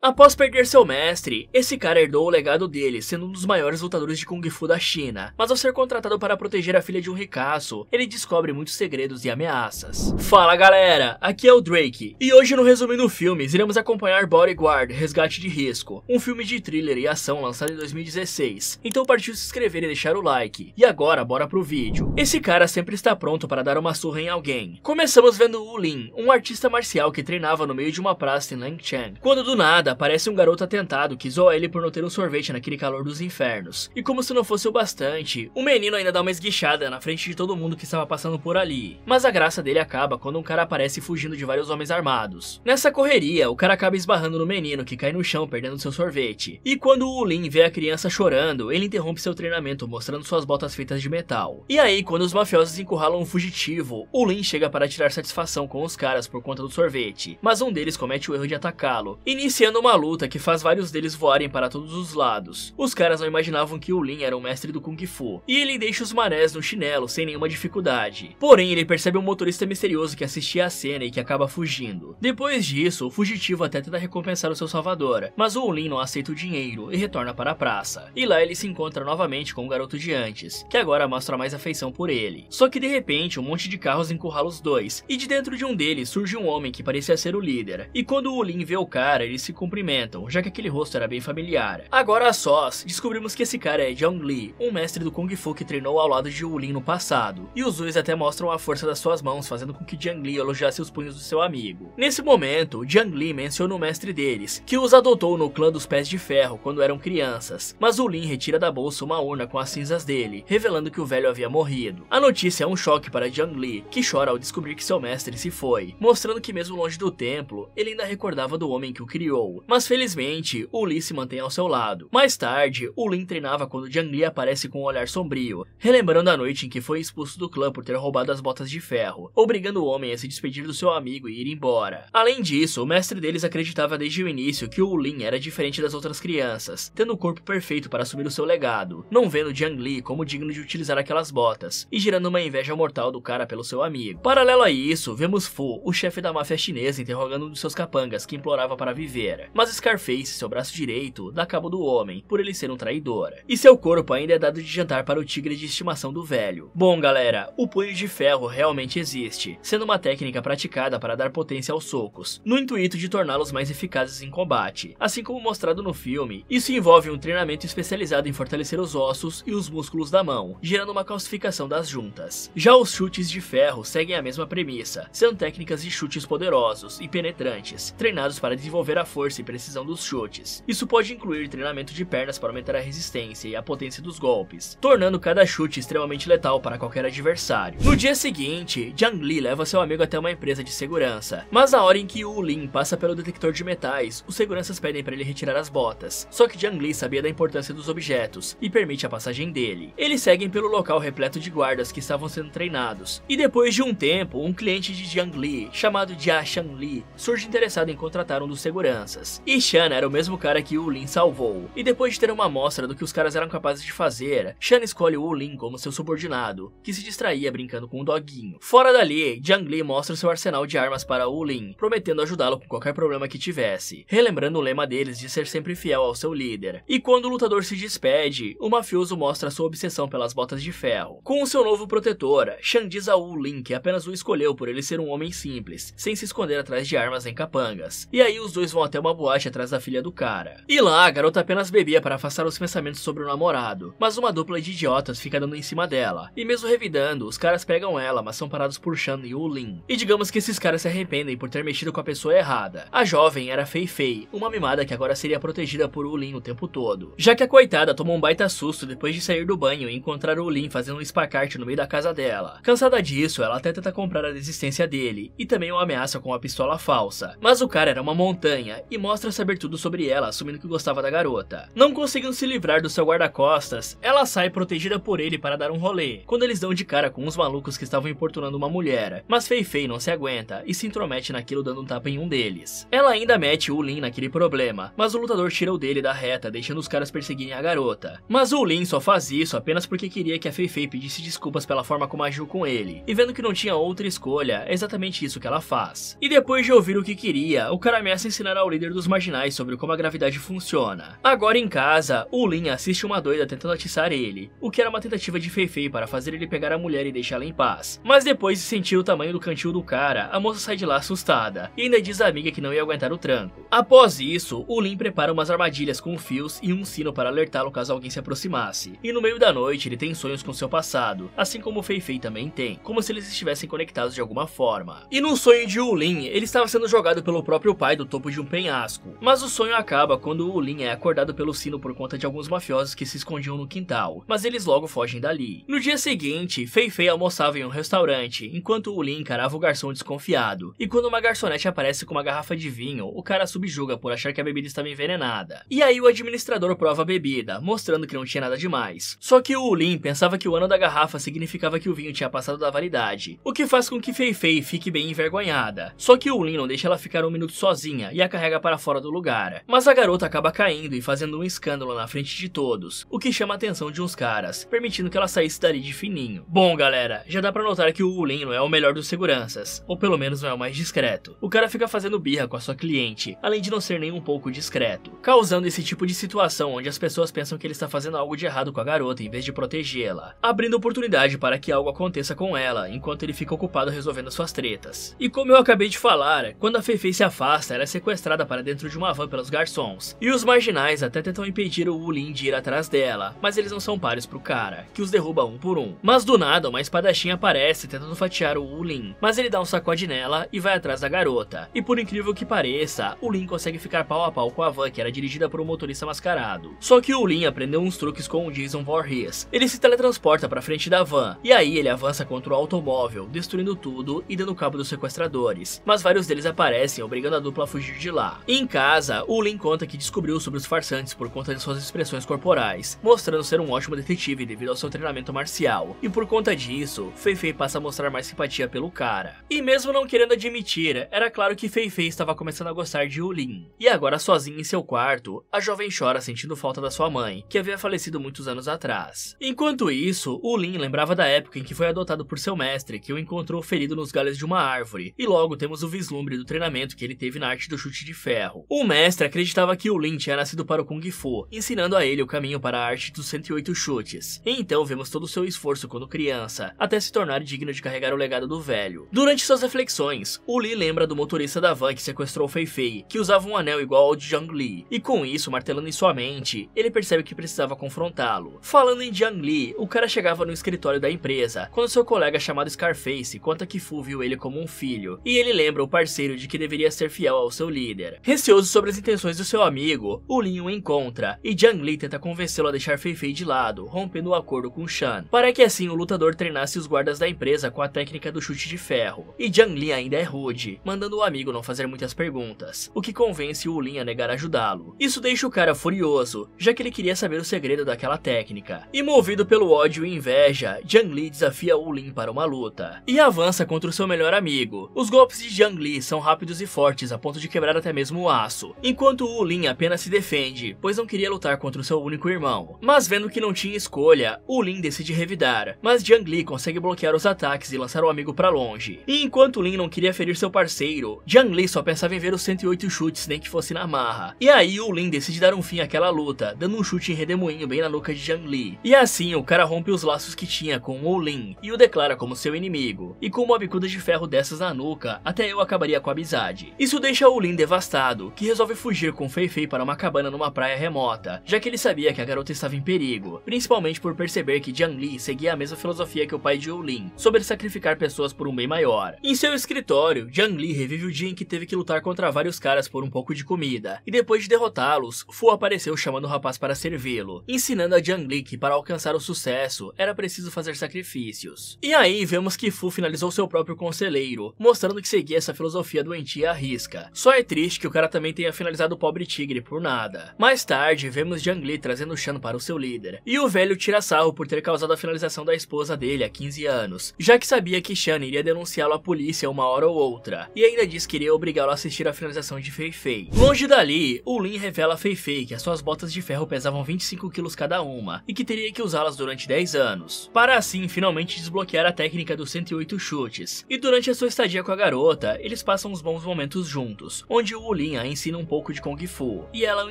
Após perder seu mestre, esse cara herdou o legado dele, sendo um dos maiores lutadores de Kung Fu da China. Mas ao ser contratado para proteger a filha de um ricaço, ele descobre muitos segredos e ameaças. Fala galera, aqui é o Drake, e hoje no Resumindo Filmes iremos acompanhar Bodyguard Resgate de Risco, um filme de thriller e ação lançado em 2016. Então partiu se inscrever e deixar o like. E agora, bora pro vídeo. Esse cara sempre está pronto para dar uma surra em alguém. Começamos vendo Wu Lin, um artista marcial que treinava no meio de uma praça em Langchang, quando do nada nada, aparece um garoto atentado que zoa ele por não ter um sorvete naquele calor dos infernos. E como se não fosse o bastante, o menino ainda dá uma esguichada na frente de todo mundo que estava passando por ali. Mas a graça dele acaba quando um cara aparece fugindo de vários homens armados. Nessa correria, o cara acaba esbarrando no menino que cai no chão perdendo seu sorvete. E quando o Lin vê a criança chorando, ele interrompe seu treinamento mostrando suas botas feitas de metal. E aí, quando os mafiosos encurralam um fugitivo, o Lin chega para tirar satisfação com os caras por conta do sorvete. Mas um deles comete o erro de atacá-lo, iniciando uma luta que faz vários deles voarem para todos os lados. Os caras não imaginavam que o Lin era um mestre do Kung Fu, e ele deixa os manés no chinelo sem nenhuma dificuldade. Porém, ele percebe um motorista misterioso que assistia à cena e que acaba fugindo. Depois disso, o fugitivo até tenta recompensar o seu salvador, mas o Lin não aceita o dinheiro e retorna para a praça. E lá ele se encontra novamente com o garoto de antes, que agora mostra mais afeição por ele. Só que de repente, um monte de carros encurrala os dois, e de dentro de um deles surge um homem que parecia ser o líder. E quando o Lin vê o cara, ele se comunica cumprimentam, já que aquele rosto era bem familiar. Agora a sós, descobrimos que esse cara é Jiang Li, um mestre do Kung Fu que treinou ao lado de Wu Lin no passado, e os dois até mostram a força das suas mãos, fazendo com que Jiang Li elogiasse os punhos do seu amigo. Nesse momento, Jiang Li menciona o mestre deles, que os adotou no clã dos Pés de Ferro quando eram crianças, mas Wu Lin retira da bolsa uma urna com as cinzas dele, revelando que o velho havia morrido. A notícia é um choque para Jiang Li, que chora ao descobrir que seu mestre se foi, mostrando que mesmo longe do templo, ele ainda recordava do homem que o criou mas felizmente o Lee se mantém ao seu lado. Mais tarde, o Lin treinava quando Jiang Li aparece com um olhar sombrio, relembrando a noite em que foi expulso do clã por ter roubado as botas de ferro, obrigando o homem a se despedir do seu amigo e ir embora. Além disso, o mestre deles acreditava desde o início que o Lin era diferente das outras crianças, tendo o corpo perfeito para assumir o seu legado, não vendo Jiang Li como digno de utilizar aquelas botas, e gerando uma inveja mortal do cara pelo seu amigo. Paralelo a isso, vemos Fu, o chefe da máfia chinesa, interrogando um de seus capangas que implorava para viver mas Scarface, seu braço direito, dá cabo do homem, por ele ser um traidor. E seu corpo ainda é dado de jantar para o tigre de estimação do velho. Bom galera, o punho de ferro realmente existe, sendo uma técnica praticada para dar potência aos socos, no intuito de torná-los mais eficazes em combate. Assim como mostrado no filme, isso envolve um treinamento especializado em fortalecer os ossos e os músculos da mão, gerando uma calcificação das juntas. Já os chutes de ferro seguem a mesma premissa, sendo técnicas de chutes poderosos e penetrantes, treinados para desenvolver a força força e precisão dos chutes. Isso pode incluir treinamento de pernas para aumentar a resistência e a potência dos golpes, tornando cada chute extremamente letal para qualquer adversário. No dia seguinte, Jiang Li leva seu amigo até uma empresa de segurança, mas na hora em que Wu Lin passa pelo detector de metais, os seguranças pedem para ele retirar as botas. Só que Jiang Li sabia da importância dos objetos e permite a passagem dele. Eles seguem pelo local repleto de guardas que estavam sendo treinados. E depois de um tempo, um cliente de Jiang Li, chamado Jia Shang Li, surge interessado em contratar um dos seguranças. E Shan era o mesmo cara que Wulin salvou. E depois de ter uma amostra do que os caras eram capazes de fazer, Shan escolhe Wulin como seu subordinado, que se distraía brincando com o doguinho. Fora dali, Li mostra seu arsenal de armas para Wulin, prometendo ajudá-lo com qualquer problema que tivesse, relembrando o lema deles de ser sempre fiel ao seu líder. E quando o lutador se despede, o mafioso mostra sua obsessão pelas botas de ferro. Com o seu novo protetor, Shan diz a Wulin que apenas o escolheu por ele ser um homem simples, sem se esconder atrás de armas em capangas. E aí os dois vão até uma uma boate atrás da filha do cara. E lá, a garota apenas bebia para afastar os pensamentos sobre o namorado, mas uma dupla de idiotas fica dando em cima dela. E mesmo revidando, os caras pegam ela, mas são parados por Shan e Ulin. E digamos que esses caras se arrependem por ter mexido com a pessoa errada. A jovem era Fei Fei, uma mimada que agora seria protegida por Ulin o tempo todo. Já que a coitada tomou um baita susto depois de sair do banho e encontrar Ulin fazendo um espacarte no meio da casa dela. Cansada disso, ela até tenta comprar a desistência dele, e também o ameaça com uma pistola falsa. Mas o cara era uma montanha, e mostra saber tudo sobre ela, assumindo que gostava da garota. Não conseguindo se livrar do seu guarda-costas, ela sai protegida por ele para dar um rolê, quando eles dão de cara com uns malucos que estavam importunando uma mulher, mas Fei Fei não se aguenta e se intromete naquilo dando um tapa em um deles. Ela ainda mete o Lin naquele problema, mas o lutador tira o dele da reta, deixando os caras perseguirem a garota. Mas o Lin só faz isso apenas porque queria que a Fei Fei pedisse desculpas pela forma como agiu com ele, e vendo que não tinha outra escolha, é exatamente isso que ela faz. E depois de ouvir o que queria, o cara ameaça ensinar ao líder dos marginais sobre como a gravidade funciona. Agora em casa, o Lin assiste uma doida tentando atiçar ele, o que era uma tentativa de Feifei para fazer ele pegar a mulher e deixá-la em paz. Mas depois de sentir o tamanho do cantil do cara, a moça sai de lá assustada e ainda diz à amiga que não ia aguentar o tranco. Após isso, o Lin prepara umas armadilhas com fios e um sino para alertá-lo caso alguém se aproximasse. E no meio da noite, ele tem sonhos com seu passado, assim como Feifei também tem, como se eles estivessem conectados de alguma forma. E no sonho de Ulin, ele estava sendo jogado pelo próprio pai do topo de um penhasco penhasco. Mas o sonho acaba quando o Lin é acordado pelo sino por conta de alguns mafiosos que se escondiam no quintal, mas eles logo fogem dali. No dia seguinte, Fei Fei almoçava em um restaurante, enquanto o Lin encarava o garçom desconfiado. E quando uma garçonete aparece com uma garrafa de vinho, o cara subjuga por achar que a bebida estava envenenada. E aí o administrador prova a bebida, mostrando que não tinha nada demais. Só que o Lin pensava que o ano da garrafa significava que o vinho tinha passado da validade, o que faz com que Fei Fei fique bem envergonhada. Só que o Lin não deixa ela ficar um minuto sozinha e a carrega para para fora do lugar. Mas a garota acaba caindo e fazendo um escândalo na frente de todos, o que chama a atenção de uns caras, permitindo que ela saísse dali de fininho. Bom, galera, já dá para notar que o Ulin não é o melhor dos seguranças, ou pelo menos não é o mais discreto. O cara fica fazendo birra com a sua cliente, além de não ser nem um pouco discreto, causando esse tipo de situação onde as pessoas pensam que ele está fazendo algo de errado com a garota em vez de protegê-la, abrindo oportunidade para que algo aconteça com ela, enquanto ele fica ocupado resolvendo suas tretas. E como eu acabei de falar, quando a Feifei se afasta, ela é sequestrada para para dentro de uma van pelos garçons, e os marginais até tentam impedir o Wulin de ir atrás dela, mas eles não são páreos pro cara, que os derruba um por um. Mas do nada, uma espadachinha aparece tentando fatiar o Wulin, mas ele dá um sacode nela e vai atrás da garota. E por incrível que pareça, o Lin consegue ficar pau a pau com a van que era dirigida por um motorista mascarado. Só que o Lin aprendeu uns truques com o Jason Voorhees. Ele se teletransporta para frente da van, e aí ele avança contra o automóvel, destruindo tudo e dando cabo dos sequestradores. Mas vários deles aparecem, obrigando a dupla a fugir de lá. Em casa, o Lin conta que descobriu sobre os farsantes por conta de suas expressões corporais, mostrando ser um ótimo detetive devido ao seu treinamento marcial, e por conta disso, Feifei passa a mostrar mais simpatia pelo cara. E mesmo não querendo admitir, era claro que Feifei estava começando a gostar de Ulin. E agora sozinha em seu quarto, a jovem chora sentindo falta da sua mãe, que havia falecido muitos anos atrás. Enquanto isso, Ulin lembrava da época em que foi adotado por seu mestre, que o encontrou ferido nos galhos de uma árvore, e logo temos o vislumbre do treinamento que ele teve na arte do chute de ferro ferro. O mestre acreditava que o Lin tinha nascido para o Kung Fu, ensinando a ele o caminho para a arte dos 108 chutes. E então vemos todo o seu esforço quando criança, até se tornar digno de carregar o legado do velho. Durante suas reflexões, o Li lembra do motorista da van que sequestrou Fei Fei, que usava um anel igual ao de Zhang Li, e com isso, martelando em sua mente, ele percebe que precisava confrontá-lo. Falando em Jiang Li, o cara chegava no escritório da empresa, quando seu colega chamado Scarface conta que Fu viu ele como um filho, e ele lembra o parceiro de que deveria ser fiel ao seu líder. Receoso sobre as intenções do seu amigo, o Lin o encontra e Jiang Li tenta convencê-lo a deixar Fei Fei de lado, rompendo o acordo com Shan, para que assim o lutador treinasse os guardas da empresa com a técnica do chute de ferro. E Jiang Li ainda é rude, mandando o amigo não fazer muitas perguntas, o que convence o Lin a negar ajudá-lo. Isso deixa o cara furioso, já que ele queria saber o segredo daquela técnica. E movido pelo ódio e inveja, Jiang Li desafia o Lin para uma luta e avança contra o seu melhor amigo. Os golpes de Jiang Li são rápidos e fortes a ponto de quebrar até mesmo mesmo aço, enquanto Ulin apenas se defende, pois não queria lutar contra o seu único irmão. Mas vendo que não tinha escolha, Ulin decide revidar, mas Jiang Li consegue bloquear os ataques e lançar o amigo para longe. E enquanto Lin não queria ferir seu parceiro, Jiang Li só pensava em ver os 108 chutes nem que fosse na marra. E aí Ulin decide dar um fim àquela luta, dando um chute em redemoinho bem na nuca de Jiang Li. E assim o cara rompe os laços que tinha com Ulin e o declara como seu inimigo. E com uma bicuda de ferro dessas na nuca, até eu acabaria com a amizade. Isso deixa Ulin devastado assustado, que resolve fugir com Fei Fei para uma cabana numa praia remota, já que ele sabia que a garota estava em perigo, principalmente por perceber que Jiang Li seguia a mesma filosofia que o pai de Yulin, sobre sacrificar pessoas por um bem maior. Em seu escritório, Jiang Li revive o dia em que teve que lutar contra vários caras por um pouco de comida, e depois de derrotá-los, Fu apareceu chamando o rapaz para servi-lo, ensinando a Jiang Li que para alcançar o sucesso era preciso fazer sacrifícios. E aí vemos que Fu finalizou seu próprio conselheiro, mostrando que seguia essa filosofia doentia à risca. Só é triste que o cara também tenha finalizado o pobre tigre por nada. Mais tarde, vemos Jiang Li trazendo Shan para o seu líder, e o velho tira sarro por ter causado a finalização da esposa dele há 15 anos, já que sabia que Shan iria denunciá-lo à polícia uma hora ou outra, e ainda diz que iria obrigá-lo a assistir a finalização de Fei Fei. Longe dali, o Lin revela a Fei Fei que as suas botas de ferro pesavam 25 quilos cada uma, e que teria que usá-las durante 10 anos, para assim finalmente desbloquear a técnica dos 108 chutes, e durante a sua estadia com a garota, eles passam uns bons momentos juntos, onde o Shaolin a ensina um pouco de Kung Fu, e ela o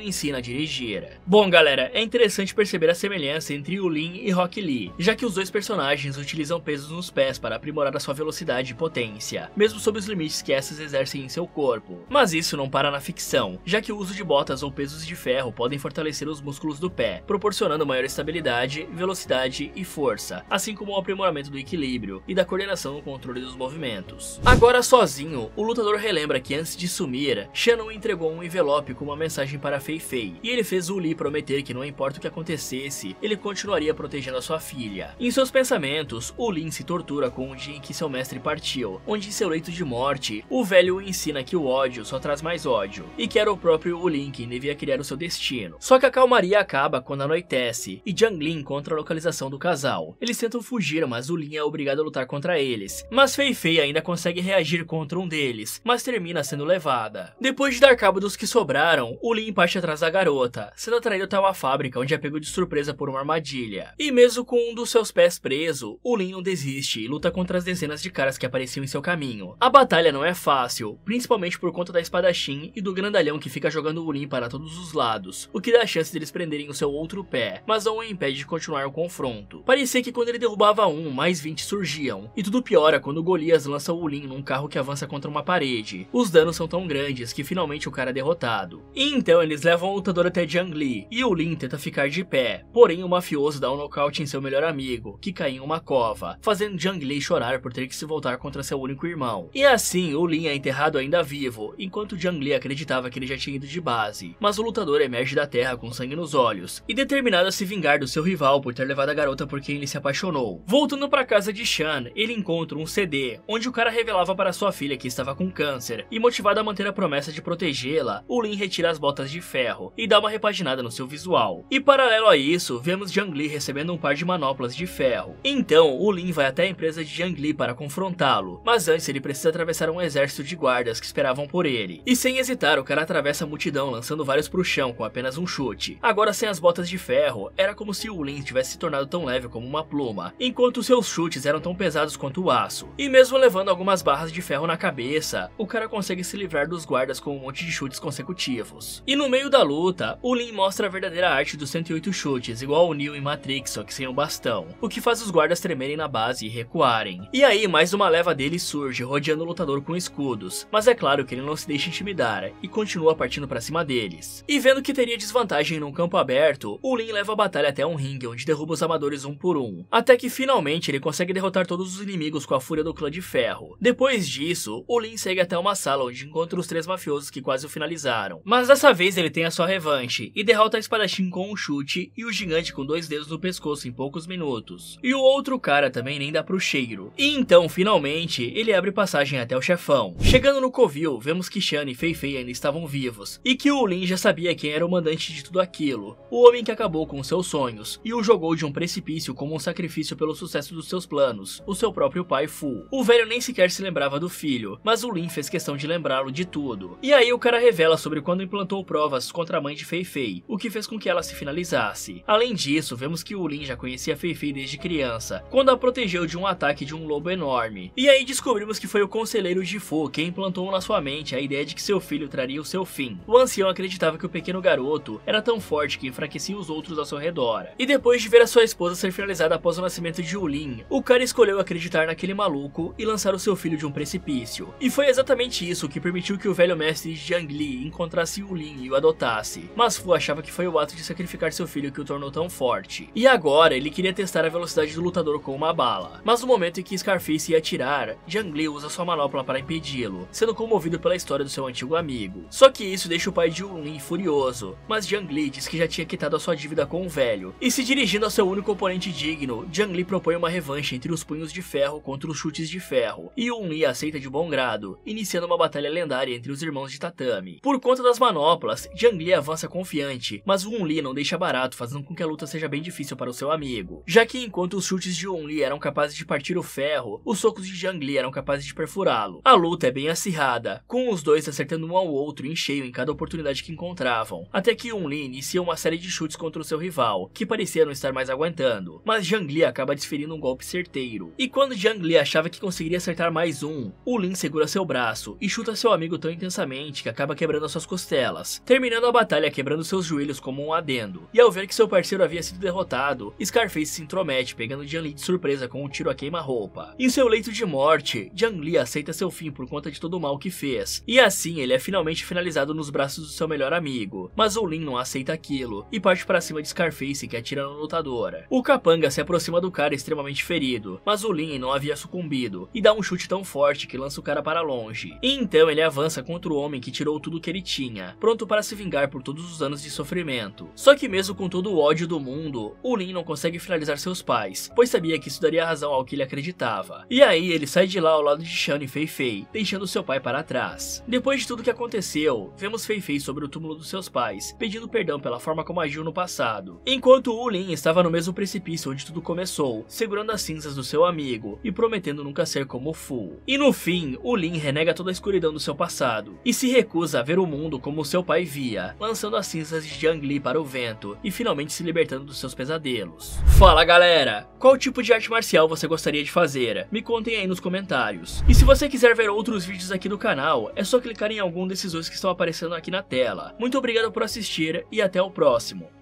ensina a dirigir. Bom galera, é interessante perceber a semelhança entre Yulin e Rock Lee, já que os dois personagens utilizam pesos nos pés para aprimorar a sua velocidade e potência, mesmo sob os limites que essas exercem em seu corpo. Mas isso não para na ficção, já que o uso de botas ou pesos de ferro podem fortalecer os músculos do pé, proporcionando maior estabilidade, velocidade e força, assim como o aprimoramento do equilíbrio e da coordenação no controle dos movimentos. Agora sozinho, o lutador relembra que antes de sumir, Shen Shannon entregou um envelope com uma mensagem para Fei Fei, e ele fez Uli prometer que não importa o que acontecesse, ele continuaria protegendo a sua filha. Em seus pensamentos, Ulin se tortura com o dia em que seu mestre partiu, onde em seu leito de morte, o velho ensina que o ódio só traz mais ódio, e que era o próprio Ulin quem devia criar o seu destino. Só que a calmaria acaba quando anoitece, e Lin encontra a localização do casal. Eles tentam fugir, mas Ulin é obrigado a lutar contra eles, mas Fei Fei ainda consegue reagir contra um deles, mas termina sendo levada. Depois depois de dar cabo dos que sobraram, o Lee parte atrás da garota, sendo atraído até uma fábrica onde é pego de surpresa por uma armadilha. E mesmo com um dos seus pés preso, o Lin não desiste e luta contra as dezenas de caras que apareciam em seu caminho. A batalha não é fácil, principalmente por conta da espadachim e do grandalhão que fica jogando o Lin para todos os lados, o que dá a chance deles prenderem o seu outro pé, mas não o impede de continuar o confronto. Parecia que quando ele derrubava um, mais 20 surgiam, e tudo piora quando Golias lança o Lin num carro que avança contra uma parede. Os danos são tão grandes que finalmente finalmente o cara é derrotado. E então eles levam o lutador até Jiang Li e o Lin tenta ficar de pé, porém o mafioso dá um nocaute em seu melhor amigo, que cai em uma cova, fazendo Jiang Li chorar por ter que se voltar contra seu único irmão. E assim, o Lin é enterrado ainda vivo, enquanto Jiang Li acreditava que ele já tinha ido de base, mas o lutador emerge da terra com sangue nos olhos e determinado a se vingar do seu rival por ter levado a garota por quem ele se apaixonou. Voltando para casa de Shan, ele encontra um CD onde o cara revelava para sua filha que estava com câncer e motivado a manter a promessa de protegê-la, o Lin retira as botas de ferro e dá uma repaginada no seu visual. E paralelo a isso, vemos Zhang Li recebendo um par de manoplas de ferro. Então, o Lin vai até a empresa de Zhang Li para confrontá-lo, mas antes ele precisa atravessar um exército de guardas que esperavam por ele. E sem hesitar, o cara atravessa a multidão lançando vários pro chão com apenas um chute. Agora sem as botas de ferro, era como se o Lin tivesse se tornado tão leve como uma pluma, enquanto seus chutes eram tão pesados quanto o aço. E mesmo levando algumas barras de ferro na cabeça, o cara consegue se livrar dos guardas com um monte de chutes consecutivos. E no meio da luta, o Lin mostra a verdadeira arte dos 108 chutes, igual o Neo em Matrix, só que sem o um bastão, o que faz os guardas tremerem na base e recuarem. E aí, mais uma leva dele surge, rodeando o lutador com escudos, mas é claro que ele não se deixa intimidar e continua partindo para cima deles. E vendo que teria desvantagem num campo aberto, o Lin leva a batalha até um ringue onde derruba os amadores um por um, até que finalmente ele consegue derrotar todos os inimigos com a fúria do clã de ferro. Depois disso, o Lin segue até uma sala onde encontra os três mafiosos que quase o finalizaram. Mas dessa vez ele tem a sua revanche e derrota a espadachim com um chute e o gigante com dois dedos no pescoço em poucos minutos. E o outro cara também nem dá pro cheiro. E então, finalmente, ele abre passagem até o chefão. Chegando no covil, vemos que Shan e Fei Fei ainda estavam vivos e que o Lin já sabia quem era o mandante de tudo aquilo, o homem que acabou com seus sonhos e o jogou de um precipício como um sacrifício pelo sucesso dos seus planos, o seu próprio pai Fu. O velho nem sequer se lembrava do filho, mas o Lin fez questão de lembrá-lo de tudo. E aí o cara revela sobre quando implantou provas contra a mãe de Fei Fei, o que fez com que ela se finalizasse. Além disso, vemos que o Lin já conhecia Fei Fei desde criança, quando a protegeu de um ataque de um lobo enorme. E aí descobrimos que foi o conselheiro Jifu quem implantou na sua mente a ideia de que seu filho traria o seu fim. O ancião acreditava que o pequeno garoto era tão forte que enfraquecia os outros ao seu redor. E depois de ver a sua esposa ser finalizada após o nascimento de Ulin, o cara escolheu acreditar naquele maluco e lançar o seu filho de um precipício. E foi exatamente isso que permitiu que o velho mestre mestre Jiang Li encontrasse Lin e o adotasse, mas Fu achava que foi o ato de sacrificar seu filho que o tornou tão forte. E agora ele queria testar a velocidade do lutador com uma bala, mas no momento em que Scarface ia atirar, Jiang Li usa sua manopla para impedi-lo, sendo comovido pela história do seu antigo amigo. Só que isso deixa o pai de Yulin furioso, mas Jiang Li diz que já tinha quitado a sua dívida com o velho, e se dirigindo ao seu único oponente digno, Jiang Li propõe uma revanche entre os punhos de ferro contra os chutes de ferro, e Yulin aceita de bom grado, iniciando uma batalha lendária entre os irmãos de tatame. Por conta das manoplas, Jangli avança confiante, mas Li não deixa barato, fazendo com que a luta seja bem difícil para o seu amigo. Já que enquanto os chutes de Li eram capazes de partir o ferro, os socos de Jangli eram capazes de perfurá-lo. A luta é bem acirrada, com os dois acertando um ao outro em cheio em cada oportunidade que encontravam, até que Li inicia uma série de chutes contra o seu rival, que parecia não estar mais aguentando, mas Jangli acaba desferindo um golpe certeiro. E quando Jangli achava que conseguiria acertar mais um, Lin segura seu braço e chuta seu amigo tão intensamente violentamente que acaba quebrando as suas costelas, terminando a batalha quebrando seus joelhos como um adendo. E ao ver que seu parceiro havia sido derrotado, Scarface se intromete, pegando Jiang Li de surpresa com um tiro a queima-roupa. Em seu leito de morte, Jiang Li aceita seu fim por conta de todo o mal que fez, e assim ele é finalmente finalizado nos braços do seu melhor amigo. Mas Lin não aceita aquilo e parte para cima de Scarface, que atira na lutadora. O capanga se aproxima do cara extremamente ferido, mas Lin não havia sucumbido e dá um chute tão forte que lança o cara para longe. E então ele avança contra o homem homem que tirou tudo que ele tinha, pronto para se vingar por todos os anos de sofrimento. Só que mesmo com todo o ódio do mundo, o Lin não consegue finalizar seus pais, pois sabia que isso daria razão ao que ele acreditava. E aí ele sai de lá ao lado de Shan e Fei Fei, deixando seu pai para trás. Depois de tudo que aconteceu, vemos Fei Fei sobre o túmulo dos seus pais, pedindo perdão pela forma como agiu no passado. Enquanto o Lin estava no mesmo precipício onde tudo começou, segurando as cinzas do seu amigo e prometendo nunca ser como Fu. E no fim, o Lin renega toda a escuridão do seu passado e se recusa a ver o mundo como seu pai via, lançando as cinzas de Jiang Li para o vento e finalmente se libertando dos seus pesadelos. Fala galera! Qual tipo de arte marcial você gostaria de fazer? Me contem aí nos comentários. E se você quiser ver outros vídeos aqui do canal, é só clicar em algum desses dois que estão aparecendo aqui na tela. Muito obrigado por assistir e até o próximo.